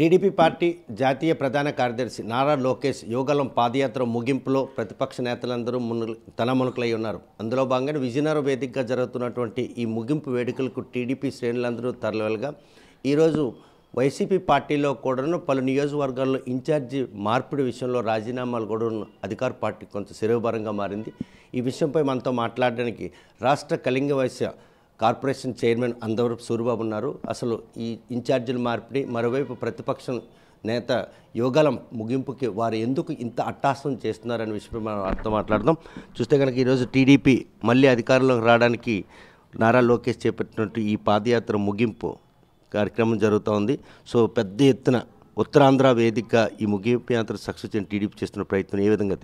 TDP party జాతీయ ప్రధాన కార్యదర్శి నారా లోకేష్ యోగలం పాదయాత్ర ముగింపులో ప్రతిపక్ష నేతలందరూ మును తలమునకలై ఉన్నారు అందులో భాగంగా విజయనగరం వేదికగా జరుగుతున్నటువంటి ఈ ముగింపు వేడుకలకు టీడీపీ శ్రేణులందరూ తరలివెలగా ఈరోజు వైసీపీ పార్టీలో కూడాను పలు నియోజకవర్గాల్లో ఇన్ఛార్జి మార్పిడి విషయంలో రాజీనామాలు కూడా అధికార పార్టీ కొంత శిరోభరంగా మారింది ఈ విషయంపై మనతో మాట్లాడడానికి రాష్ట్ర కళింగ వైశ్య కార్పొరేషన్ చైర్మన్ అందవరపు సూరిబాబు ఉన్నారు అసలు ఈ ఇన్ఛార్జీల మార్పిడి మరోవైపు ప్రతిపక్షం నేత యోగాలం ముగింపుకి వారు ఎందుకు ఇంత అట్టాసం చేస్తున్నారని విషయం మనం అర్థం మాట్లాడదాం చూస్తే కనుక ఈరోజు టీడీపీ మళ్ళీ అధికారంలోకి రావడానికి నారా లోకేష్ చేపట్టినట్టు ఈ పాదయాత్ర ముగింపు కార్యక్రమం జరుగుతూ ఉంది సో పెద్ద ఎత్తున ఉత్తరాంధ్ర వేదిక ఈ ముగింపు యాత్ర సక్సెస్ అని టీడీపీ చేస్తున్న ప్రయత్నం ఏ విధంగా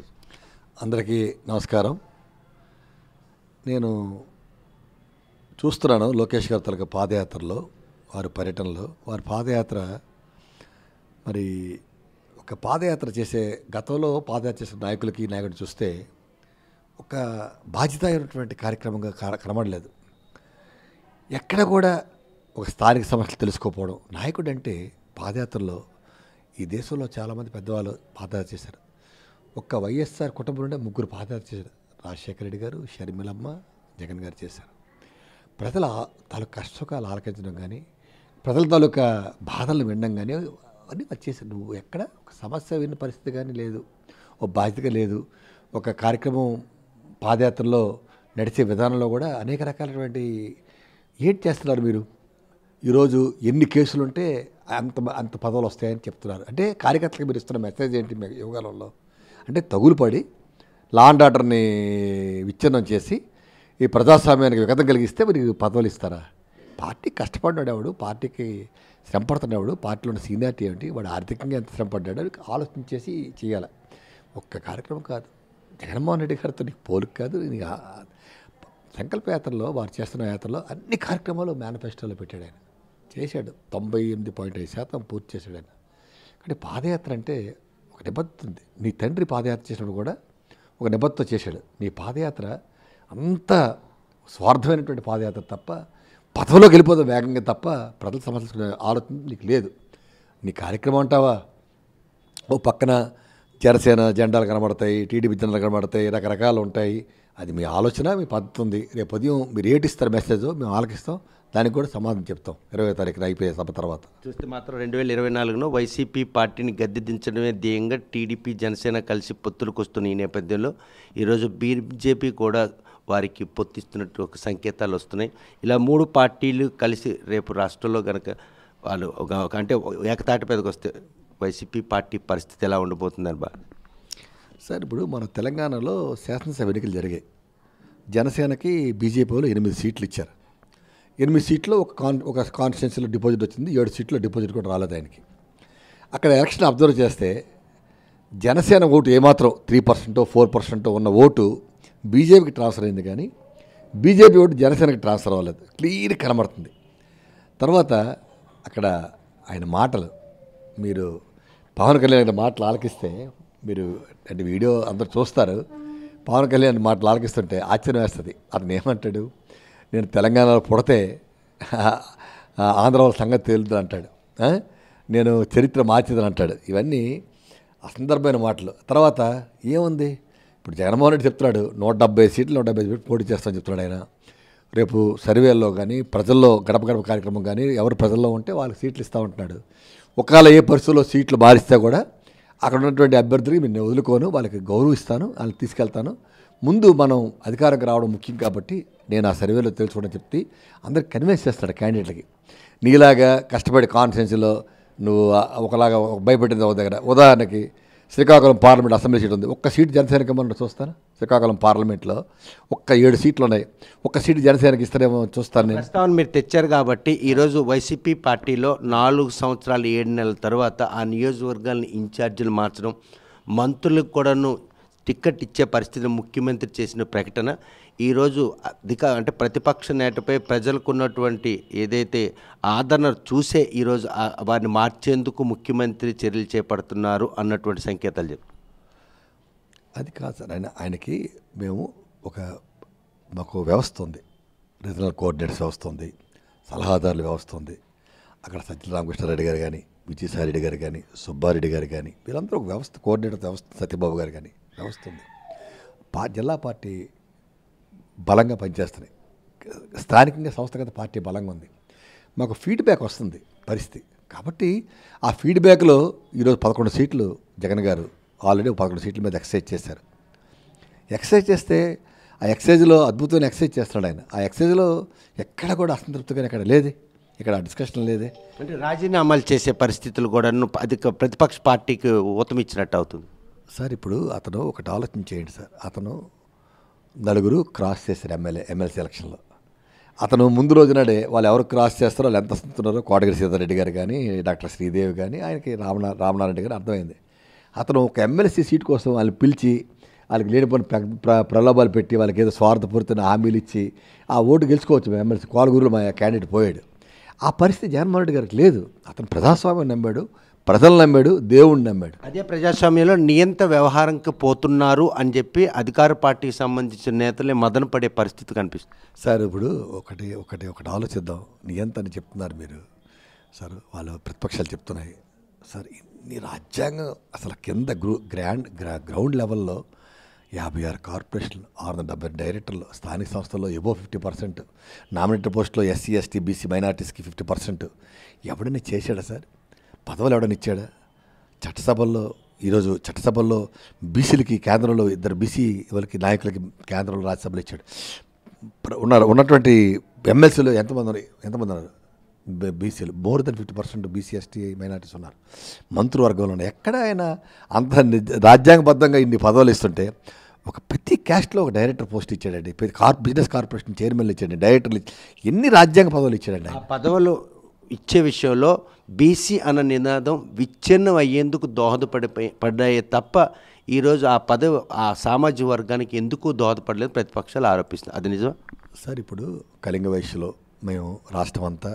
అందరికీ నమస్కారం నేను చూస్తున్నాను లోకేష్ గారు తలక పాదయాత్రలో వారి పర్యటనలో వారి పాదయాత్ర మరి ఒక పాదయాత్ర చేసే గతంలో పాదయాత్ర చేసే నాయకులకి నాయకుడు చూస్తే ఒక బాధ్యత అయినటువంటి కార్యక్రమంగా కనబడలేదు ఎక్కడ కూడా ఒక స్థానిక సమస్యలు తెలుసుకోపోవడం నాయకుడు అంటే పాదయాత్రలో ఈ దేశంలో చాలామంది పెద్దవాళ్ళు పాదయాత్ర చేశారు ఒక వైఎస్ఆర్ కుటుంబం నుండి ముగ్గురు పాదయాత్ర చేశారు రాజశేఖర రెడ్డి గారు షర్మిలమ్మ జగన్ గారు చేశారు ప్రజల తాలూకా కష్టసుఖాలు ఆలకించడం కానీ ప్రజల తాలూకా బాధలను వినడం కానీ అన్నీ వచ్చేసి నువ్వు ఎక్కడ ఒక సమస్య విన్న పరిస్థితి కానీ లేదు ఓ బాధ్యత లేదు ఒక కార్యక్రమం పాదయాత్రలో నడిచే విధానంలో కూడా అనేక రకాలైనటువంటి ఏంటి చేస్తున్నారు మీరు ఈరోజు ఎన్ని కేసులు ఉంటే అంత అంత పదవులు వస్తాయని చెప్తున్నారు అంటే కార్యకర్తలకు మీరు ఇస్తున్న మెసేజ్ ఏంటి యోగాలలో అంటే తగులు పడి లాండ్ ఆర్డర్ని విచ్ఛిన్నం చేసి ఈ ప్రజాస్వామ్యానికి విగతం కలిగిస్తే మీరు పదవులు ఇస్తారా పార్టీ కష్టపడ్డాడు ఎవడు పార్టీకి శ్రమ పడుతున్నాడు పార్టీలో ఉన్న సీనియారిటీ ఏమిటి వాడు ఆర్థికంగా ఎంత శ్రమ పడ్డాడు ఆలోచించేసి చేయాలి ఒక్క కార్యక్రమం కాదు జగన్మోహన్ రెడ్డి గారితో నీకు పోలిక కాదు నీకు సంకల్ప యాత్రలో వారు చేస్తున్న యాత్రలో అన్ని కార్యక్రమాలు మేనిఫెస్టోలో పెట్టాడు ఆయన చేశాడు తొంభై ఎనిమిది పాయింట్ ఐదు శాతం పూర్తి చేశాడు ఆయన కానీ పాదయాత్ర అంటే ఒక నిబద్ధత ఉంది నీ తండ్రి పాదయాత్ర చేసినప్పుడు కూడా ఒక నిబద్ధత చేశాడు నీ పాదయాత్ర అంత స్వార్థమైనటువంటి పాదయాత్ర తప్ప పదవిలోకి వెళ్ళిపోదు వేగంగా తప్ప ప్రజల సమస్యలు ఆలోచన నీకు లేదు నీ కార్యక్రమం అంటావా ఓ పక్కన జనసేన జెండాలు కనబడతాయి టీడీపీ జెండాలు కనబడతాయి రకరకాలు ఉంటాయి అది మీ ఆలోచన మీ పద్ధతి ఉంది రేపు ఉదయం మీరు ఏటిస్తారు మెసేజ్ మేము ఆలకిస్తాం దానికి కూడా సమాధానం చెప్తాం ఇరవై తారీఖున అయిపోయే సభ తర్వాత చూస్తే మాత్రం రెండు వేల ఇరవై నాలుగులో వైసీపీ పార్టీని గద్దె దించడమే ధ్యేయంగా టీడీపీ జనసేన కలిసి పొత్తులకు వస్తున్న ఈ నేపథ్యంలో ఈరోజు బీజేపీ కూడా వారికి పొత్తిస్తున్నట్టు ఒక సంకేతాలు వస్తున్నాయి ఇలా మూడు పార్టీలు కలిసి రేపు రాష్ట్రంలో కనుక వాళ్ళు ఒక అంటే ఏకతాటి మీదకి వస్తే వైసీపీ పార్టీ పరిస్థితి ఎలా ఉండబోతుందని బా సార్ ఇప్పుడు మన తెలంగాణలో శాసనసభ ఎన్నికలు జరిగాయి జనసేనకి బీజేపీ వాళ్ళు ఎనిమిది సీట్లు ఇచ్చారు ఎనిమిది సీట్లు ఒక కాన్ ఒక కాన్స్టిట్యున్సీలో డిపాజిట్ వచ్చింది ఏడు సీట్లు డిపాజిట్ కూడా రాలేదు ఆయనకి అక్కడ ఎలక్షన్ అబ్జర్వ్ చేస్తే జనసేన ఓటు ఏమాత్రం త్రీ పర్సెంటో ఫోర్ పర్సెంటో ఉన్న ఓటు బీజేపీకి ట్రాన్స్ఫర్ అయింది కానీ బీజేపీ ఒకటి జనసేనకి ట్రాన్స్ఫర్ అవ్వలేదు క్లియర్ కనబడుతుంది తర్వాత అక్కడ ఆయన మాటలు మీరు పవన్ కళ్యాణ్ మాటలు ఆలకిస్తే మీరు అంటే వీడియో అందరు చూస్తారు పవన్ కళ్యాణ్ మాటలు ఆలకిస్తుంటే ఆశ్చర్యం వేస్తుంది అతను ఏమంటాడు నేను తెలంగాణలో పుడితే వాళ్ళ సంగతి తేలుతుంది అంటాడు నేను చరిత్ర మార్చేదని అంటాడు ఇవన్నీ అసందర్భమైన మాటలు తర్వాత ఏముంది ఇప్పుడు జగన్మోహన్ రెడ్డి చెప్తున్నాడు నూట డెబ్బై సీట్లు నూట డెబ్బై సీట్లు పోటీ చేస్తామని చెప్తున్నాడు ఆయన రేపు సర్వేల్లో కానీ ప్రజల్లో గడప గడప కార్యక్రమం కానీ ఎవరు ప్రజల్లో ఉంటే వాళ్ళకి సీట్లు ఇస్తూ ఉంటున్నాడు ఒకవేళ ఏ పరిస్థితుల్లో సీట్లు మారిస్తే కూడా అక్కడ ఉన్నటువంటి అభ్యర్థులకి నేను వదులుకోను వాళ్ళకి గౌరవిస్తాను వాళ్ళని తీసుకెళ్తాను ముందు మనం అధికారంకి రావడం ముఖ్యం కాబట్టి నేను ఆ సర్వేలో తెలుసుకోవడం చెప్తే అందరికి కన్విన్స్ చేస్తాడు క్యాండిడేట్లకి నీలాగా కష్టపడి కాన్ఫిడెన్స్లో నువ్వు ఒకలాగా భయపెట్టింది ఒక దగ్గర ఉదాహరణకి శ్రీకాకుళం పార్లమెంట్ అసెంబ్లీ సీట్ ఉంది ఒక్క సీట్ జనసేనకి ఇవ్వమని చూస్తాను శ్రీకాకుళం పార్లమెంట్లో ఒక్క ఏడు సీట్లు ఉన్నాయి ఒక్క సీటు జనసేనకి ఇస్తారేమో చూస్తాను నేను ప్రస్తావన మీరు తెచ్చారు కాబట్టి ఈరోజు వైసీపీ పార్టీలో నాలుగు సంవత్సరాలు ఏడు నెలల తర్వాత ఆ నియోజకవర్గాలను ఇన్ఛార్జీలు మార్చడం మంత్రులకు కూడాను టిక్కెట్ ఇచ్చే పరిస్థితిని ముఖ్యమంత్రి చేసిన ప్రకటన ఈరోజు అధిక అంటే ప్రతిపక్ష నేటపై ప్రజలకు ఉన్నటువంటి ఏదైతే ఆదరణ చూసే ఈరోజు వారిని మార్చేందుకు ముఖ్యమంత్రి చర్యలు చేపడుతున్నారు అన్నటువంటి సంకేతాలు చెప్పు అది కాదు సార్ ఆయన ఆయనకి మేము ఒక మాకు వ్యవస్థ ఉంది రీజనల్ కోఆర్డినేటర్స్ వ్యవస్థ ఉంది సలహాదారుల వ్యవస్థ ఉంది అక్కడ సత్య రామకృష్ణారెడ్డి గారు కానీ విజయసాయిరెడ్డి గారు కానీ సుబ్బారెడ్డి గారు కానీ వీళ్ళందరూ ఒక వ్యవస్థ కోఆర్డినేటర్ వ్యవస్థ సత్యబాబు గారు కానీ వ్యవస్థ ఉంది పా జిల్లా పార్టీ బలంగా పనిచేస్తున్నాయి స్థానికంగా సంస్థగత పార్టీ బలంగా ఉంది మాకు ఫీడ్బ్యాక్ వస్తుంది పరిస్థితి కాబట్టి ఆ ఫీడ్బ్యాక్లో ఈరోజు పదకొండు సీట్లు జగన్ గారు ఆల్రెడీ పదకొండు సీట్ల మీద ఎక్సైజ్ చేశారు ఎక్సైజ్ చేస్తే ఆ ఎక్సైజ్లో అద్భుతమైన ఎక్సైజ్ చేస్తున్నాడు ఆయన ఆ ఎక్సైజ్లో ఎక్కడ కూడా అసంతృప్తిగా ఎక్కడ లేదు ఇక్కడ డిస్కషన్ లేదే అంటే రాజీనామాలు చేసే పరిస్థితులు కూడా అధిక ప్రతిపక్ష పార్టీకి ఊతమిచ్చినట్టు అవుతుంది సార్ ఇప్పుడు అతను ఒకటి ఆలోచన చేయండి సార్ అతను నలుగురు క్రాస్ చేశారు ఎమ్మెల్యే ఎమ్మెల్సీ ఎలక్షన్లో అతను ముందు రోజు నాడే వాళ్ళు ఎవరు క్రాస్ చేస్తారో వాళ్ళు ఎంత వస్తున్నారో కోటగిరి సీతారెడ్డి గారు కానీ డాక్టర్ శ్రీదేవి కానీ ఆయనకి రామనా రామనారాయణ గారు అర్థమైంది అతను ఒక ఎమ్మెల్సీ సీట్ కోసం వాళ్ళని పిలిచి వాళ్ళకి లేనిపోయిన ప్రలోభాలు పెట్టి వాళ్ళకి ఏదో స్వార్థపూరితమైన హామీలు ఇచ్చి ఆ ఓటు గెలుచుకోవచ్చు ఎమ్మెల్సీ కోలగూరులో మా క్యాండిడేట్ పోయాడు ఆ పరిస్థితి జగన్మోహన్ రెడ్డి గారికి లేదు అతను ప్రజాస్వామ్యం నమ్మాడు ప్రజలు నమ్మాడు దేవుడు నమ్మాడు అదే ప్రజాస్వామ్యంలో నియంత వ్యవహారంకి పోతున్నారు అని చెప్పి అధికార పార్టీకి సంబంధించిన నేతలే మదన పడే పరిస్థితి కనిపిస్తుంది సార్ ఇప్పుడు ఒకటి ఒకటి ఒకటి ఆలోచిద్దాం నియంత అని చెప్తున్నారు మీరు సార్ వాళ్ళు ప్రతిపక్షాలు చెప్తున్నాయి సార్ ఇన్ని రాజ్యాంగం అసలు కింద గ్రూ గ్రాండ్ గ్రా గ్రౌండ్ లెవెల్లో యాభై ఆరు కార్పొరేషన్లు ఆరు వందల డెబ్బై డైరెక్టర్లు స్థానిక సంస్థల్లో ఎబో ఫిఫ్టీ పర్సెంట్ నామినేటెడ్ పోస్టులో ఎస్సీ ఎస్టీ బీసీ మైనార్టీస్కి ఫిఫ్టీ పర్సెంట్ ఎవడని చేశాడా సార్ పదవులు ఎవడనిచ్చాడు చట్టసభల్లో ఈరోజు చట్టసభల్లో బీసీలకి కేంద్రంలో ఇద్దరు బీసీ వాళ్ళకి నాయకులకి కేంద్రంలో రాజ్యసభలో ఇచ్చాడు ఉన్నారు ఉన్నటువంటి ఎమ్మెల్సీలు ఎంతమంది ఉన్నారు ఎంతమంది ఉన్నారు బీసీలు more than fifty percent BC ST minorities ఉన్నారు మంత్రివర్గంలో ఉన్నారు ఎక్కడ అయినా అంత రాజ్యాంగబద్ధంగా ఇన్ని పదవులు ఇస్తుంటే ఒక ప్రతి క్యాస్ట్లో ఒక డైరెక్టర్ పోస్ట్ ఇచ్చాడండి కార్ బిజినెస్ కార్పొరేషన్ చైర్మన్లు ఇచ్చాడండి డైరెక్టర్లు ఎన్ని రాజ్యాంగ పదవులు ఇచ్చాడండి పదవులు ఇచ్చే విషయంలో బీసీ అన్న నినాదం విచ్ఛిన్నం అయ్యేందుకు దోహదపడి పడ్డాయే తప్ప ఈరోజు ఆ పదవి ఆ సామాజిక వర్గానికి ఎందుకు దోహదపడలేదు ప్రతిపక్షాలు ఆరోపిస్తున్నాయి అది నిజం సార్ ఇప్పుడు కళింగ వయసులో మేము రాష్ట్రం అంతా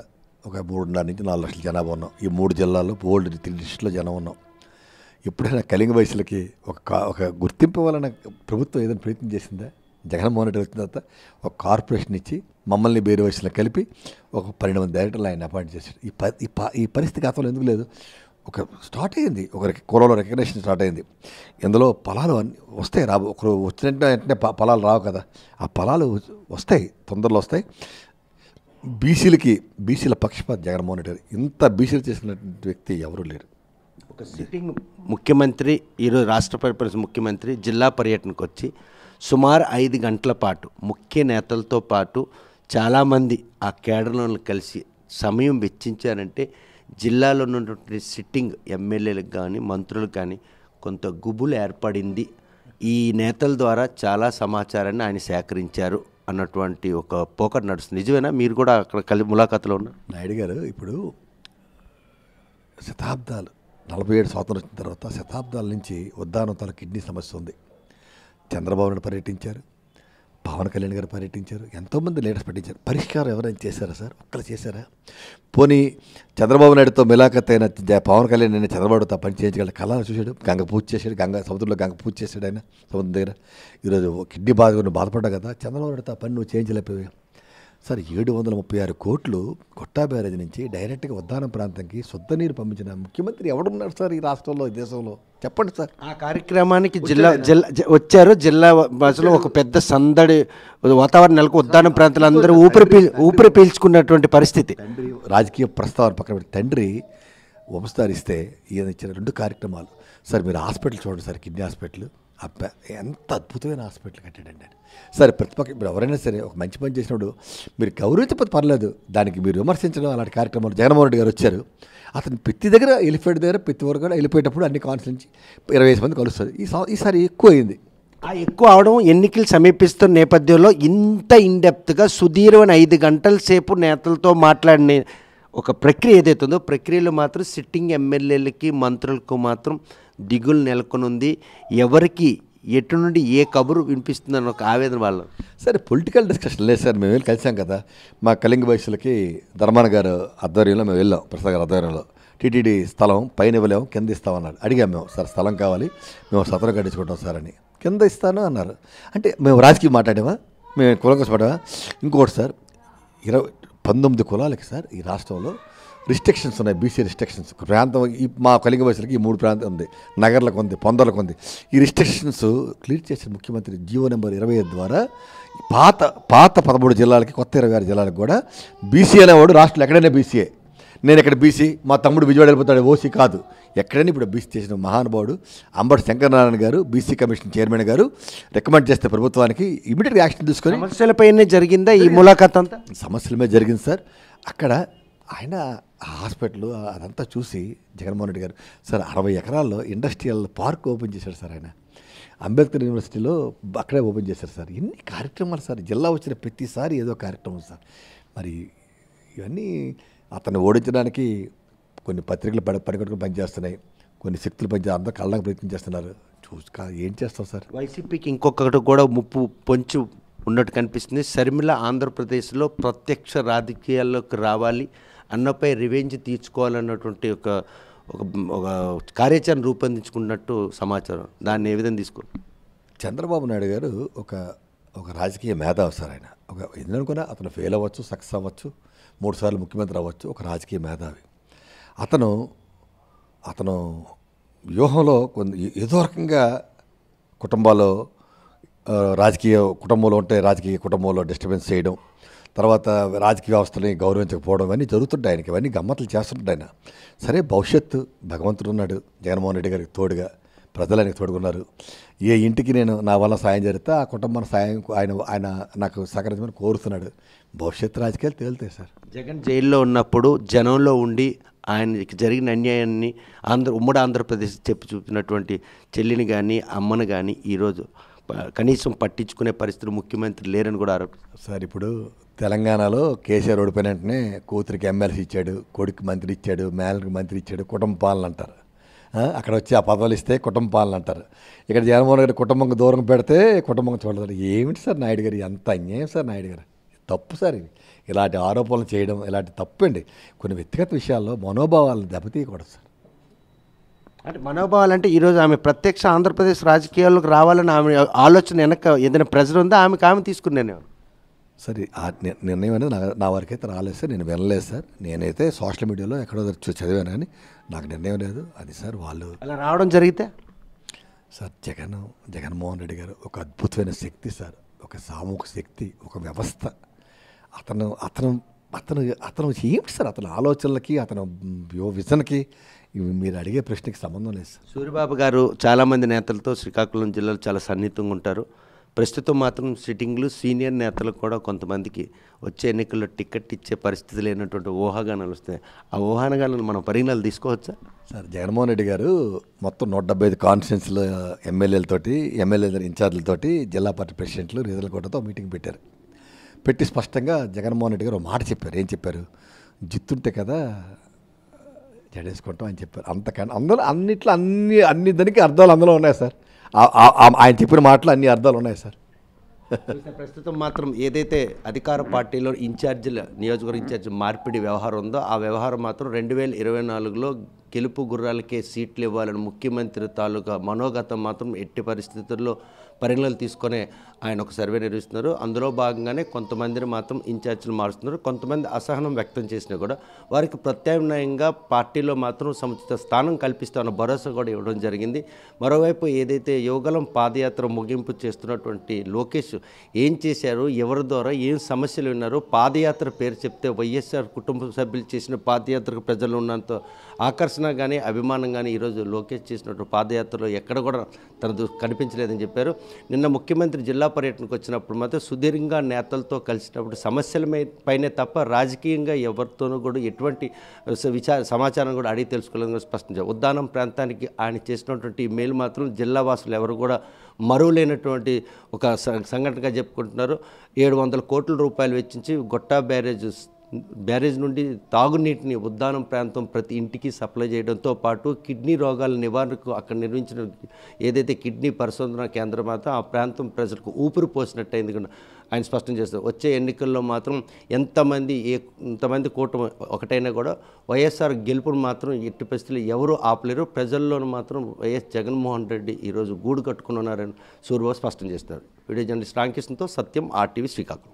ఒక మూడున్నర నుంచి నాలుగు లక్షల జనాభా ఉన్నాం ఈ మూడు జిల్లాల్లో ఓల్డ్ త్రీ డిస్ట్రిక్ట్లో జనం ఉన్నాం ఎప్పుడైనా కళింగ వయసులకి ఒక ఒక గుర్తింపు వలన ప్రభుత్వం ఏదైనా ప్రయత్నం చేసిందా జగన్మోహన్ రెడ్డి వచ్చిన తర్వాత ఒక కార్పొరేషన్ ఇచ్చి మమ్మల్ని వయసులో కలిపి ఒక పన్నెండు మంది డైరెక్టర్లు ఆయన అపాయింట్ చేశారు ఈ ఈ ఈ పరిస్థితి గతంలో ఎందుకు లేదు ఒక స్టార్ట్ అయింది ఒక కూరలో రికగ్నేషన్ స్టార్ట్ అయింది ఇందులో పొలాలు అన్ని వస్తాయి రాబో ఒకరు వచ్చినట్టు వెంటనే పొలాలు రావు కదా ఆ ఫలాలు వస్తాయి తొందరలో వస్తాయి బీసీలకి బీసీల పక్షపాత జగన్మోహన్ రెడ్డి ఇంత బీసీలు చేసినటువంటి వ్యక్తి ఎవరూ లేరు ఒక సిట్టింగ్ ముఖ్యమంత్రి ఈరోజు రాష్ట్ర పరిపాలన ముఖ్యమంత్రి జిల్లా పర్యటనకు వచ్చి సుమారు ఐదు గంటల పాటు ముఖ్య నేతలతో పాటు చాలామంది ఆ కేడర్లో కలిసి సమయం వెచ్చించారంటే జిల్లాలో ఉన్నటువంటి సిట్టింగ్ ఎమ్మెల్యేలకు కానీ మంత్రులకు కానీ కొంత గుబులు ఏర్పడింది ఈ నేతల ద్వారా చాలా సమాచారాన్ని ఆయన సేకరించారు అన్నటువంటి ఒక పోకట్ నడుస్తుంది నిజమేనా మీరు కూడా అక్కడ కలి ములాఖాతులో ఉన్నారు నాయుడు గారు ఇప్పుడు శతాబ్దాలు నలభై ఏడు స్వాతంత్రం వచ్చిన తర్వాత శతాబ్దాల నుంచి ఉద్దానంతాల కిడ్నీ సమస్య ఉంది చంద్రబాబు నాయుడు పర్యటించారు పవన్ కళ్యాణ్ గారు పర్యటించారు ఎంతోమంది లీడర్స్ పర్యటించారు పరిష్కారం ఎవరైనా చేశారా సార్ ఒక్కరు చేశారా పోనీ చంద్రబాబు నాయుడుతో మిలాఖత్ అయిన పవన్ కళ్యాణ్ అయినా చంద్రబాబుతో పని చేయించగల కళ చూశాడు గంగ పూజ చేశాడు గంగ సముద్రంలో గంగ పూజ చేశాడు ఆయన సముద్రం దగ్గర ఈరోజు కిడ్నీ బాధ బాధపడ్డా కదా చంద్రబాబు నాయుడుతో పని నువ్వు చేయించలేకపోయావు సార్ ఏడు వందల ముప్పై ఆరు కోట్లు కొట్టా బ్యారేజ్ నుంచి డైరెక్ట్గా ఉద్దానం ప్రాంతంకి శుద్ధ నీరు పంపించిన ముఖ్యమంత్రి ఎవడున్నారు సార్ ఈ రాష్ట్రంలో ఈ దేశంలో చెప్పండి సార్ ఆ కార్యక్రమానికి జిల్లా జిల్లా వచ్చారు జిల్లా బస్సులో ఒక పెద్ద సందడి వాతావరణ నెలకు ఉద్దానం ప్రాంతాలు అందరూ ఊపిరి పీల్ ఊపిరి పీల్చుకున్నటువంటి పరిస్థితి రాజకీయ ప్రస్తావన పక్కన తండ్రి వంశధారిస్తే ఈయన ఇచ్చిన రెండు కార్యక్రమాలు సార్ మీరు హాస్పిటల్ చూడండి సార్ కిడ్నీ హాస్పిటల్ అబ్బా ఎంత అద్భుతమైన హాస్పిటల్ కట్టాడండి ఆయన సరే ప్రతిపక్ష ఇప్పుడు ఎవరైనా సరే ఒక మంచి పని చేసినప్పుడు మీరు గౌరవించకపోతే పర్లేదు దానికి మీరు విమర్శించడం అలాంటి కార్యక్రమాలు జగన్మోహన్ రెడ్డి గారు వచ్చారు అతను ప్రతి దగ్గర ఎలిఫెడ్ దగ్గర ప్రతి వరకు వెళ్ళిపోయేటప్పుడు అన్ని కాన్స్ నుంచి ఇరవై ఐదు మంది కలుస్తారు ఈ ఈసారి ఎక్కువ అయింది ఆ ఎక్కువ అవడం ఎన్నికలు సమీపిస్తున్న నేపథ్యంలో ఇంత ఇండెప్త్గా సుదీర్ఘమైన ఐదు గంటల సేపు నేతలతో మాట్లాడిన ఒక ప్రక్రియ ఏదైతుందో ప్రక్రియలో మాత్రం సిట్టింగ్ ఎమ్మెల్యేలకి మంత్రులకు మాత్రం దిగులు నెలకొనుంది ఎవరికి ఎటు నుండి ఏ కబురు వినిపిస్తుంది అని ఒక ఆవేదన వాళ్ళు సరే పొలిటికల్ డిస్కషన్ లేదు సార్ మేము వెళ్ళి కలిసాం కదా మా కళింగ వయసులకి ధర్మాన గారు ఆధ్వర్యంలో మేము వెళ్ళాం ప్రసాద్ గారు ఆధ్వర్యంలో టీటీడీ స్థలం పైన ఇవ్వలేము కింద ఇస్తామన్నాడు అడిగాం మేము సార్ స్థలం కావాలి మేము సతరం కట్టించుకుంటాం సార్ అని కింద ఇస్తాను అన్నారు అంటే మేము రాజకీయం మాట్లాడేవా మేము కులం పడేవా ఇంకోటి సార్ ఇరవై పంతొమ్మిది కులాలకి సార్ ఈ రాష్ట్రంలో రిస్ట్రిక్షన్స్ ఉన్నాయి బీసీ రిస్ట్రిక్షన్స్ ప్రాంతం మా కలిగి వయసులకి ఈ మూడు ప్రాంతం ఉంది నగర్లకు ఉంది పొందలకు ఉంది ఈ రిస్ట్రిక్షన్స్ క్లియర్ చేసిన ముఖ్యమంత్రి జీవో నెంబర్ ఇరవై ఐదు ద్వారా పాత పాత పదమూడు జిల్లాలకి కొత్త ఇరవై ఆరు జిల్లాలకు కూడా బీసీ అనేవాడు రాష్ట్రంలో ఎక్కడైనా బీసీఏ నేను ఇక్కడ బీసీ మా తమ్ముడు విజయవాడ వెళ్ళిపోతాడు ఓసీ కాదు ఎక్కడైనా ఇప్పుడు బీసీ చేసిన మహానుభావుడు అంబటి శంకరనారాయణ గారు బీసీ కమిషన్ చైర్మన్ గారు రికమెండ్ చేస్తే ప్రభుత్వానికి ఇమీడియట్గా యాక్షన్ తీసుకొని సమస్యలపైనే జరిగిందా ఈ ములాఖాత్ అంతా సమస్యల మీద జరిగింది సార్ అక్కడ ఆయన హాస్పిటల్ అదంతా చూసి జగన్మోహన్ రెడ్డి గారు సార్ అరవై ఎకరాల్లో ఇండస్ట్రియల్ పార్క్ ఓపెన్ చేశారు సార్ ఆయన అంబేద్కర్ యూనివర్సిటీలో అక్కడే ఓపెన్ చేశారు సార్ ఎన్ని కార్యక్రమాలు సార్ జిల్లా వచ్చిన ప్రతిసారి ఏదో కార్యక్రమం సార్ మరి ఇవన్నీ అతను ఓడించడానికి కొన్ని పత్రికలు పడ పనికొట్టుకుని పనిచేస్తున్నాయి కొన్ని శక్తులు పనిచే అంతా కళ్ళకు ప్రయత్నం చేస్తున్నారు చూసి ఏం చేస్తాం సార్ వైసీపీకి ఇంకొకటి కూడా ముప్పు పొంచు ఉన్నట్టు కనిపిస్తుంది శర్మిల ఆంధ్రప్రదేశ్లో ప్రత్యక్ష రాజకీయాల్లోకి రావాలి అన్నపై రివెంజ్ తీర్చుకోవాలన్నటువంటి ఒక ఒక ఒక కార్యాచరణ రూపొందించుకున్నట్టు సమాచారం దాన్ని ఏ విధంగా తీసుకో చంద్రబాబు నాయుడు గారు ఒక ఒక రాజకీయ మేధావి సార్ ఆయన ఒక ఎందుకనుకున్నా అతను ఫెయిల్ అవ్వచ్చు సక్సెస్ అవ్వచ్చు మూడుసార్లు ముఖ్యమంత్రి అవ్వచ్చు ఒక రాజకీయ మేధావి అతను అతను వ్యూహంలో కొన్ని ఏదో రకంగా కుటుంబాల్లో రాజకీయ కుటుంబంలో ఉంటే రాజకీయ కుటుంబంలో డిస్టర్బెన్స్ చేయడం తర్వాత రాజకీయ వ్యవస్థని గౌరవించకపోవడం అన్నీ జరుగుతుంటాయి ఆయనకి ఇవన్నీ గమ్మతులు చేస్తుంటాయి ఆయన సరే భవిష్యత్తు భగవంతుడు ఉన్నాడు జగన్మోహన్ రెడ్డి గారికి తోడుగా ప్రజలు ఆయనకు తోడుకున్నారు ఏ ఇంటికి నేను నా వల్ల సాయం జరిగితే ఆ కుటుంబం సాయం ఆయన ఆయన నాకు సహకరించమని కోరుతున్నాడు భవిష్యత్తు రాజకీయాలు తేలుతాయి సార్ జగన్ జైల్లో ఉన్నప్పుడు జనంలో ఉండి ఆయనకి జరిగిన అన్యాయాన్ని ఆంధ్ర ఉమ్మడి ఆంధ్రప్రదేశ్ చెప్పి చూపినటువంటి చెల్లిని కానీ అమ్మను కానీ ఈరోజు కనీసం పట్టించుకునే పరిస్థితులు ముఖ్యమంత్రి లేరని కూడా సార్ ఇప్పుడు తెలంగాణలో కేసీఆర్ ఓడిపోయిన వెంటనే కూతురికి ఎమ్మెల్సీ ఇచ్చాడు కొడుకు మంత్రి ఇచ్చాడు మేనకి మంత్రి ఇచ్చాడు కుటుంబ పాలన అంటారు అక్కడ వచ్చి ఆ పదవులు ఇస్తే కుటుంబ పాలన అంటారు ఇక్కడ జగన్మోహన్ గారి కుటుంబం దూరం పెడితే కుటుంబం చూడలేదు ఏమిటి సార్ నాయుడు గారు ఎంత అన్యాయం సార్ నాయుడు గారు తప్పు సార్ ఇది ఇలాంటి ఆరోపణలు చేయడం ఇలాంటి తప్పు అండి కొన్ని వ్యక్తిగత విషయాల్లో మనోభావాలను దెబ్బతీయకూడదు సార్ అంటే మనోభావాలు అంటే ఈరోజు ఆమె ప్రత్యక్ష ఆంధ్రప్రదేశ్ రాజకీయాల్లోకి రావాలని ఆమె ఆలోచన వెనక ఏదైనా ప్రెజర్ ఉందా ఆమెకు ఆమె తీసుకున్నాను సరే ఆ నిర్ణయం అనేది నా నా వరకైతే రాలేదు సార్ నేను వినలేదు సార్ నేనైతే సోషల్ మీడియాలో ఎక్కడో చదివాను కానీ నాకు నిర్ణయం లేదు అది సార్ వాళ్ళు అలా రావడం జరిగితే సార్ జగన్ జగన్మోహన్ రెడ్డి గారు ఒక అద్భుతమైన శక్తి సార్ ఒక సామూహిక శక్తి ఒక వ్యవస్థ అతను అతను అతను అతను ఏమిటి సార్ అతని ఆలోచనలకి అతను విజన్కి ఇవి మీరు అడిగే ప్రశ్నకి సంబంధం లేదు సార్ సూర్యబాబు గారు చాలామంది నేతలతో శ్రీకాకుళం జిల్లాలో చాలా సన్నిహితంగా ఉంటారు ప్రస్తుతం మాత్రం సిట్టింగ్లు సీనియర్ నేతలు కూడా కొంతమందికి వచ్చే ఎన్నికల్లో టికెట్ ఇచ్చే పరిస్థితి లేనటువంటి ఊహాగానాలు వస్తాయి ఆ ఊహాగానాలు మనం పరిగణాలు తీసుకోవచ్చా సార్ జగన్మోహన్ రెడ్డి గారు మొత్తం నూట డెబ్బై ఐదు కాన్స్టిట్యున్సీల ఎమ్మెల్యేలతోటి ఎమ్మెల్యేల ఇన్ఛార్జీలతోటి జిల్లా పార్టీ ప్రెసిడెంట్లు రీజనల్ కోటతో మీటింగ్ పెట్టారు పెట్టి స్పష్టంగా జగన్మోహన్ రెడ్డి గారు మాట చెప్పారు ఏం చెప్పారు జిత్తుంటే కదా జడేసుకుంటాం అని చెప్పారు అంతకన్నా అందులో అన్నిట్లో అన్ని అన్ని దానికి అర్థాలు అందులో ఉన్నాయి సార్ ఆయన చెప్పిన మాటలు అన్ని అర్థాలు ఉన్నాయి సార్ ప్రస్తుతం మాత్రం ఏదైతే అధికార పార్టీలో ఇన్ఛార్జీల నియోజకవర్గ ఇన్ఛార్జి మార్పిడి వ్యవహారం ఉందో ఆ వ్యవహారం మాత్రం రెండు వేల ఇరవై నాలుగులో గెలుపు గుర్రాలకే సీట్లు ఇవ్వాలని ముఖ్యమంత్రి తాలూకా మనోగతం మాత్రం ఎట్టి పరిస్థితుల్లో పరిగణలు తీసుకునే ఆయన ఒక సర్వే నిర్వహిస్తున్నారు అందులో భాగంగానే కొంతమందిని మాత్రం ఇన్ఛార్జీలు మారుస్తున్నారు కొంతమంది అసహనం వ్యక్తం చేసినా కూడా వారికి ప్రత్యామ్నాయంగా పార్టీలో మాత్రం సముచిత స్థానం కల్పిస్తామన్న భరోసా కూడా ఇవ్వడం జరిగింది మరోవైపు ఏదైతే యోగలం పాదయాత్ర ముగింపు చేస్తున్నటువంటి లోకేష్ ఏం చేశారు ఎవరి ద్వారా ఏం సమస్యలు విన్నారు పాదయాత్ర పేరు చెప్తే వైఎస్ఆర్ కుటుంబ సభ్యులు చేసిన పాదయాత్రకు ప్రజలు ఉన్నంత ఆకర్షణ కానీ అభిమానం కానీ ఈరోజు లోకేష్ చేసినట్టు పాదయాత్రలో ఎక్కడ కూడా తన కనిపించలేదని చెప్పారు నిన్న ముఖ్యమంత్రి జిల్లా పర్యటనకు వచ్చినప్పుడు మాత్రం సుదీర్ఘంగా నేతలతో కలిసినప్పుడు సమస్యల పైనే తప్ప రాజకీయంగా ఎవరితోనూ కూడా ఎటువంటి విచార సమాచారం కూడా అడిగి తెలుసుకోలేదని స్పష్టం చేయాలి ఉద్దానం ప్రాంతానికి ఆయన చేసినటువంటి మేలు మాత్రం జిల్లా వాసులు ఎవరు కూడా మరువులేనటువంటి ఒక సంఘటనగా చెప్పుకుంటున్నారు ఏడు వందల కోట్ల రూపాయలు వెచ్చించి గొట్టా బ్యారేజ్ బ్యారేజ్ నుండి తాగునీటిని ఉద్దానం ప్రాంతం ప్రతి ఇంటికి సప్లై చేయడంతో పాటు కిడ్నీ రోగాల నివారణకు అక్కడ నిర్మించిన ఏదైతే కిడ్నీ పరిశోధన కేంద్రం మాత్రం ఆ ప్రాంతం ప్రజలకు ఊపిరి పోసినట్టయింది ఆయన స్పష్టం చేస్తారు వచ్చే ఎన్నికల్లో మాత్రం ఎంతమంది ఏ ఎంతమంది కూటమి ఒకటైనా కూడా వైఎస్ఆర్ గెలుపును మాత్రం ఎట్టి పరిస్థితులు ఎవరు ఆపలేరు ప్రజల్లోనూ మాత్రం వైఎస్ జగన్మోహన్ రెడ్డి ఈరోజు గూడు కట్టుకుని ఉన్నారని సూర్యబాబు స్పష్టం చేస్తారు వీడియో జర్నలిస్ట్ రామకృష్ణతో సత్యం ఆర్టీవీ శ్రీకాకుళం